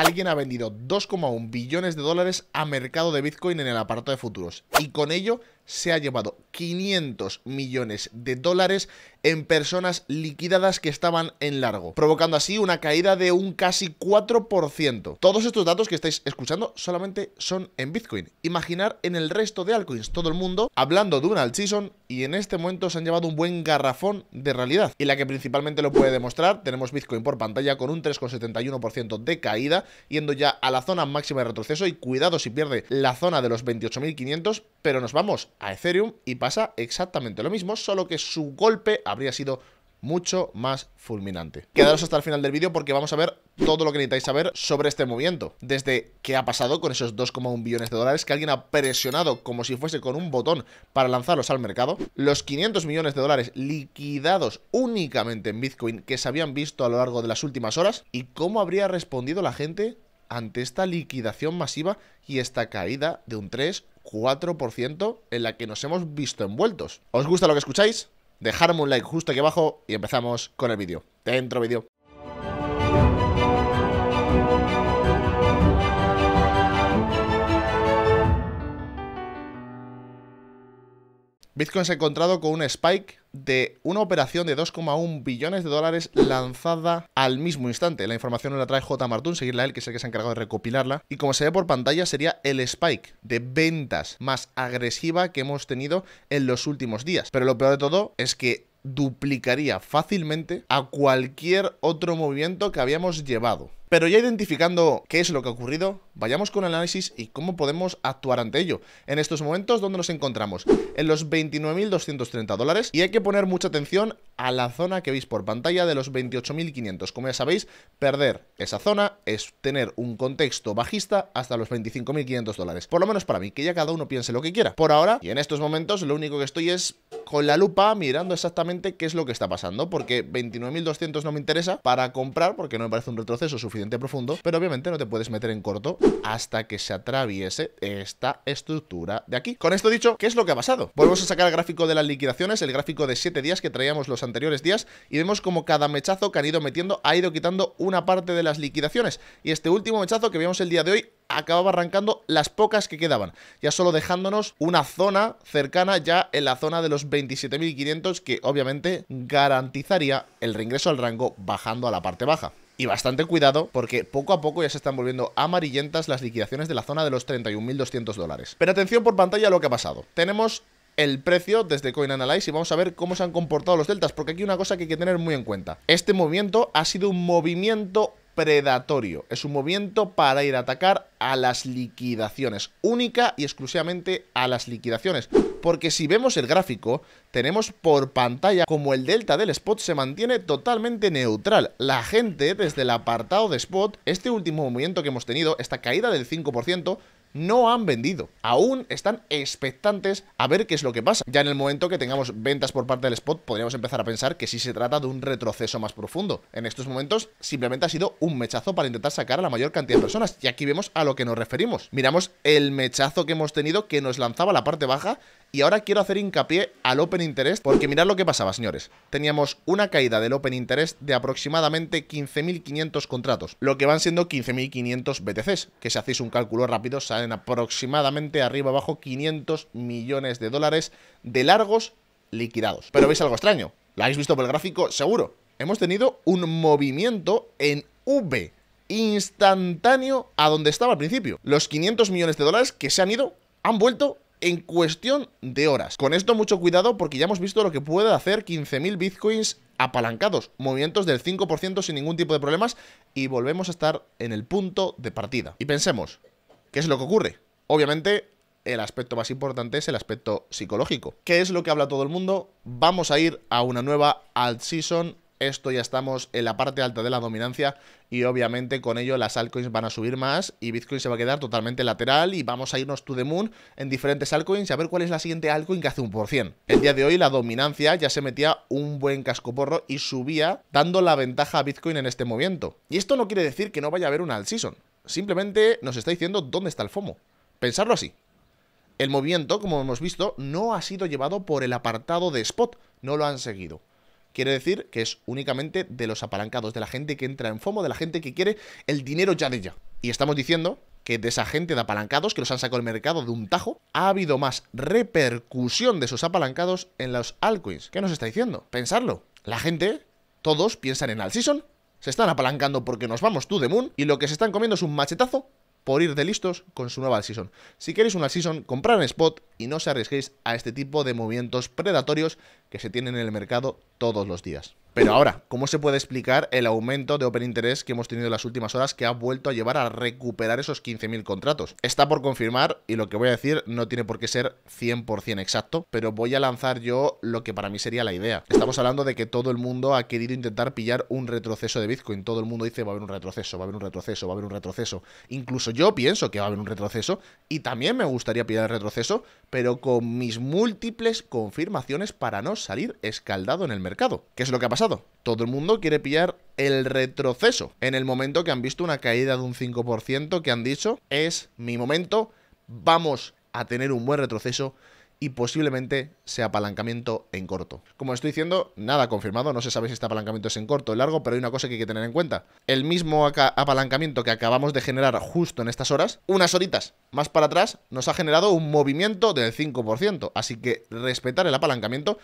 alguien ha vendido 2,1 billones de dólares a mercado de Bitcoin en el aparato de futuros. Y con ello se ha llevado 500 millones de dólares en personas liquidadas que estaban en largo, provocando así una caída de un casi 4%. Todos estos datos que estáis escuchando solamente son en Bitcoin. Imaginar en el resto de altcoins todo el mundo hablando de un altseason y en este momento se han llevado un buen garrafón de realidad. Y la que principalmente lo puede demostrar, tenemos Bitcoin por pantalla con un 3,71% de caída, yendo ya a la zona máxima de retroceso y cuidado si pierde la zona de los 28.500, pero nos vamos a Ethereum y pasa exactamente lo mismo, solo que su golpe habría sido mucho más fulminante. Quedaros hasta el final del vídeo porque vamos a ver todo lo que necesitáis saber sobre este movimiento. Desde qué ha pasado con esos 2,1 billones de dólares que alguien ha presionado como si fuese con un botón para lanzarlos al mercado. Los 500 millones de dólares liquidados únicamente en Bitcoin que se habían visto a lo largo de las últimas horas. Y cómo habría respondido la gente ante esta liquidación masiva y esta caída de un 3 4% en la que nos hemos visto envueltos. ¿Os gusta lo que escucháis? Dejadme un like justo aquí abajo y empezamos con el vídeo. Dentro vídeo. Bitcoin se ha encontrado con un spike de una operación de 2,1 billones de dólares lanzada al mismo instante. La información nos la trae J. Martín, seguirla él, que es el que se ha encargado de recopilarla. Y como se ve por pantalla, sería el spike de ventas más agresiva que hemos tenido en los últimos días. Pero lo peor de todo es que duplicaría fácilmente a cualquier otro movimiento que habíamos llevado. Pero ya identificando qué es lo que ha ocurrido, vayamos con el análisis y cómo podemos actuar ante ello. En estos momentos, ¿dónde nos encontramos? En los 29.230 dólares y hay que poner mucha atención a la zona que veis por pantalla de los 28.500. Como ya sabéis, perder esa zona es tener un contexto bajista hasta los 25.500 dólares. Por lo menos para mí, que ya cada uno piense lo que quiera. Por ahora, y en estos momentos, lo único que estoy es con la lupa mirando exactamente qué es lo que está pasando, porque 29.200 no me interesa para comprar porque no me parece un retroceso suficiente profundo, pero obviamente no te puedes meter en corto hasta que se atraviese esta estructura de aquí. Con esto dicho, ¿qué es lo que ha pasado? Volvemos a sacar el gráfico de las liquidaciones, el gráfico de 7 días que traíamos los anteriores días, y vemos como cada mechazo que han ido metiendo ha ido quitando una parte de las liquidaciones. Y este último mechazo que vimos el día de hoy acababa arrancando las pocas que quedaban, ya solo dejándonos una zona cercana ya en la zona de los 27.500 que obviamente garantizaría el reingreso al rango bajando a la parte baja. Y bastante cuidado porque poco a poco ya se están volviendo amarillentas las liquidaciones de la zona de los 31.200 dólares. Pero atención por pantalla a lo que ha pasado. Tenemos el precio desde Coin Analyze y vamos a ver cómo se han comportado los deltas, porque aquí hay una cosa que hay que tener muy en cuenta. Este movimiento ha sido un movimiento predatorio. Es un movimiento para ir a atacar a las liquidaciones, única y exclusivamente a las liquidaciones. Porque si vemos el gráfico, tenemos por pantalla como el delta del spot se mantiene totalmente neutral. La gente desde el apartado de spot, este último movimiento que hemos tenido, esta caída del 5%, no han vendido. Aún están expectantes a ver qué es lo que pasa. Ya en el momento que tengamos ventas por parte del spot, podríamos empezar a pensar que sí se trata de un retroceso más profundo. En estos momentos, simplemente ha sido un mechazo para intentar sacar a la mayor cantidad de personas. Y aquí vemos a lo que nos referimos. Miramos el mechazo que hemos tenido que nos lanzaba la parte baja y ahora quiero hacer hincapié al Open Interest, porque mirad lo que pasaba, señores. Teníamos una caída del Open Interest de aproximadamente 15.500 contratos, lo que van siendo 15.500 BTCs, que si hacéis un cálculo rápido salen aproximadamente arriba abajo 500 millones de dólares de largos liquidados. Pero veis algo extraño, lo habéis visto por el gráfico seguro. Hemos tenido un movimiento en V instantáneo a donde estaba al principio. Los 500 millones de dólares que se han ido han vuelto en cuestión de horas. Con esto mucho cuidado porque ya hemos visto lo que puede hacer 15.000 bitcoins apalancados, movimientos del 5% sin ningún tipo de problemas y volvemos a estar en el punto de partida. Y pensemos, ¿qué es lo que ocurre? Obviamente el aspecto más importante es el aspecto psicológico. ¿Qué es lo que habla todo el mundo? Vamos a ir a una nueva alt season esto ya estamos en la parte alta de la dominancia y obviamente con ello las altcoins van a subir más y Bitcoin se va a quedar totalmente lateral y vamos a irnos to the moon en diferentes altcoins a ver cuál es la siguiente altcoin que hace un por cien. El día de hoy la dominancia ya se metía un buen cascoporro y subía dando la ventaja a Bitcoin en este movimiento. Y esto no quiere decir que no vaya a haber una alt season, simplemente nos está diciendo dónde está el FOMO. Pensarlo así. El movimiento, como hemos visto, no ha sido llevado por el apartado de spot, no lo han seguido. Quiere decir que es únicamente de los apalancados, de la gente que entra en FOMO, de la gente que quiere el dinero ya de ya. Y estamos diciendo que de esa gente de apalancados que los han sacado el mercado de un tajo, ha habido más repercusión de esos apalancados en los altcoins. ¿Qué nos está diciendo? Pensarlo. La gente, todos piensan en Season, se están apalancando porque nos vamos tú de Moon y lo que se están comiendo es un machetazo por ir de listos con su nueva season. Si queréis una season, comprad en spot y no os arriesguéis a este tipo de movimientos predatorios que se tienen en el mercado todos los días. Pero ahora, ¿cómo se puede explicar el aumento de Open Interest que hemos tenido en las últimas horas que ha vuelto a llevar a recuperar esos 15.000 contratos? Está por confirmar y lo que voy a decir no tiene por qué ser 100% exacto, pero voy a lanzar yo lo que para mí sería la idea. Estamos hablando de que todo el mundo ha querido intentar pillar un retroceso de Bitcoin. Todo el mundo dice va a haber un retroceso, va a haber un retroceso, va a haber un retroceso. Incluso yo pienso que va a haber un retroceso y también me gustaría pillar el retroceso, pero con mis múltiples confirmaciones para no salir escaldado en el mercado. ¿Qué es lo que ha pasado? Todo el mundo quiere pillar el retroceso en el momento que han visto una caída de un 5%, que han dicho, es mi momento, vamos a tener un buen retroceso y posiblemente sea apalancamiento en corto. Como estoy diciendo, nada confirmado, no se sabe si este apalancamiento es en corto o largo, pero hay una cosa que hay que tener en cuenta. El mismo apalancamiento que acabamos de generar justo en estas horas, unas horitas más para atrás, nos ha generado un movimiento del 5%, así que respetar el apalancamiento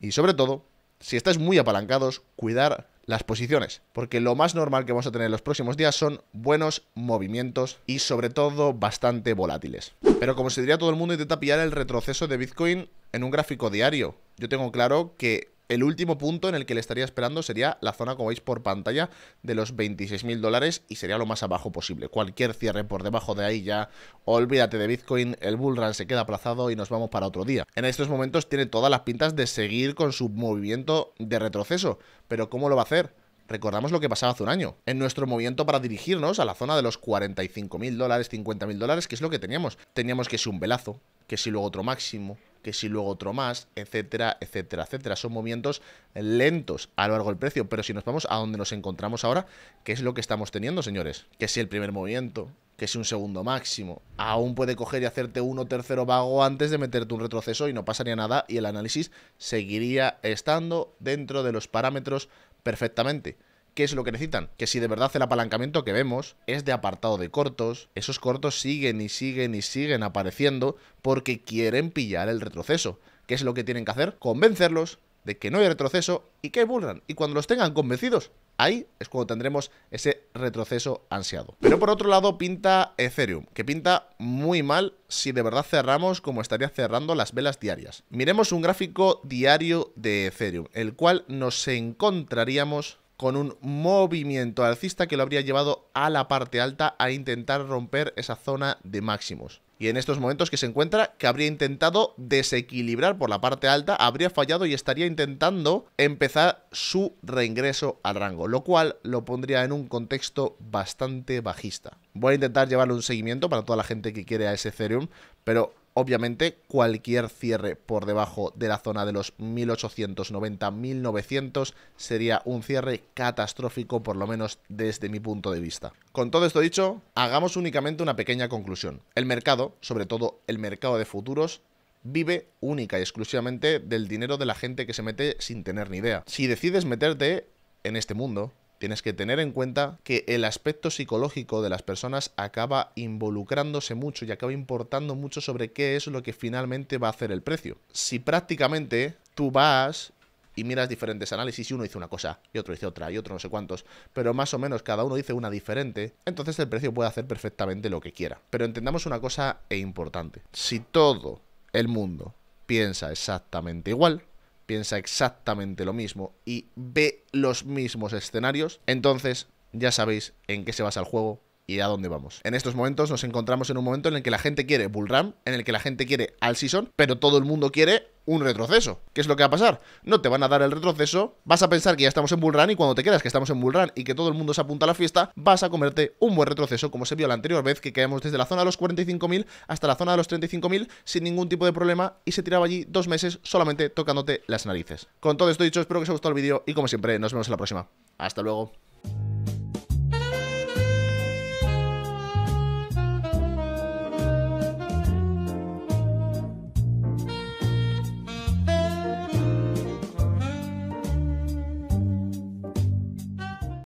y sobre todo si estáis muy apalancados, cuidar las posiciones, porque lo más normal que vamos a tener en los próximos días son buenos movimientos y sobre todo bastante volátiles. Pero como se diría todo el mundo, intenta pillar el retroceso de Bitcoin en un gráfico diario. Yo tengo claro que el último punto en el que le estaría esperando sería la zona, como veis por pantalla, de los 26.000 dólares y sería lo más abajo posible. Cualquier cierre por debajo de ahí ya, olvídate de Bitcoin, el bullrun se queda aplazado y nos vamos para otro día. En estos momentos tiene todas las pintas de seguir con su movimiento de retroceso, pero ¿cómo lo va a hacer? Recordamos lo que pasaba hace un año. En nuestro movimiento para dirigirnos a la zona de los 45.000 dólares, 50.000 dólares, que es lo que teníamos. Teníamos que si un velazo, que si luego otro máximo, que si luego otro más, etcétera, etcétera, etcétera. Son movimientos lentos a lo largo del precio, pero si nos vamos a donde nos encontramos ahora, ¿qué es lo que estamos teniendo, señores? Que si el primer movimiento, que si un segundo máximo, aún puede coger y hacerte uno tercero vago antes de meterte un retroceso y no pasaría nada y el análisis seguiría estando dentro de los parámetros perfectamente qué es lo que necesitan. Que si de verdad el apalancamiento que vemos es de apartado de cortos, esos cortos siguen y siguen y siguen apareciendo porque quieren pillar el retroceso. ¿Qué es lo que tienen que hacer? Convencerlos de que no hay retroceso y que hay Y cuando los tengan convencidos, ahí es cuando tendremos ese retroceso ansiado. Pero por otro lado pinta Ethereum, que pinta muy mal si de verdad cerramos como estaría cerrando las velas diarias. Miremos un gráfico diario de Ethereum, el cual nos encontraríamos con un movimiento alcista que lo habría llevado a la parte alta a intentar romper esa zona de máximos. Y en estos momentos que se encuentra, que habría intentado desequilibrar por la parte alta, habría fallado y estaría intentando empezar su reingreso al rango, lo cual lo pondría en un contexto bastante bajista. Voy a intentar llevarle un seguimiento para toda la gente que quiere a ese Ethereum, pero Obviamente, cualquier cierre por debajo de la zona de los 1890-1900 sería un cierre catastrófico, por lo menos desde mi punto de vista. Con todo esto dicho, hagamos únicamente una pequeña conclusión. El mercado, sobre todo el mercado de futuros, vive única y exclusivamente del dinero de la gente que se mete sin tener ni idea. Si decides meterte en este mundo, tienes que tener en cuenta que el aspecto psicológico de las personas acaba involucrándose mucho y acaba importando mucho sobre qué es lo que finalmente va a hacer el precio. Si prácticamente tú vas y miras diferentes análisis y uno dice una cosa y otro dice otra y otro no sé cuántos, pero más o menos cada uno dice una diferente, entonces el precio puede hacer perfectamente lo que quiera. Pero entendamos una cosa e importante. Si todo el mundo piensa exactamente igual, piensa exactamente lo mismo y ve los mismos escenarios, entonces ya sabéis en qué se basa el juego y a dónde vamos. En estos momentos nos encontramos en un momento en el que la gente quiere Bullram, en el que la gente quiere al Season, pero todo el mundo quiere un retroceso. ¿Qué es lo que va a pasar? No te van a dar el retroceso, vas a pensar que ya estamos en Bullrun y cuando te quedas que estamos en Bullrun y que todo el mundo se apunta a la fiesta, vas a comerte un buen retroceso como se vio la anterior vez que quedamos desde la zona de los 45.000 hasta la zona de los 35.000 sin ningún tipo de problema y se tiraba allí dos meses solamente tocándote las narices. Con todo esto dicho, espero que os haya gustado el vídeo y como siempre, nos vemos en la próxima. Hasta luego.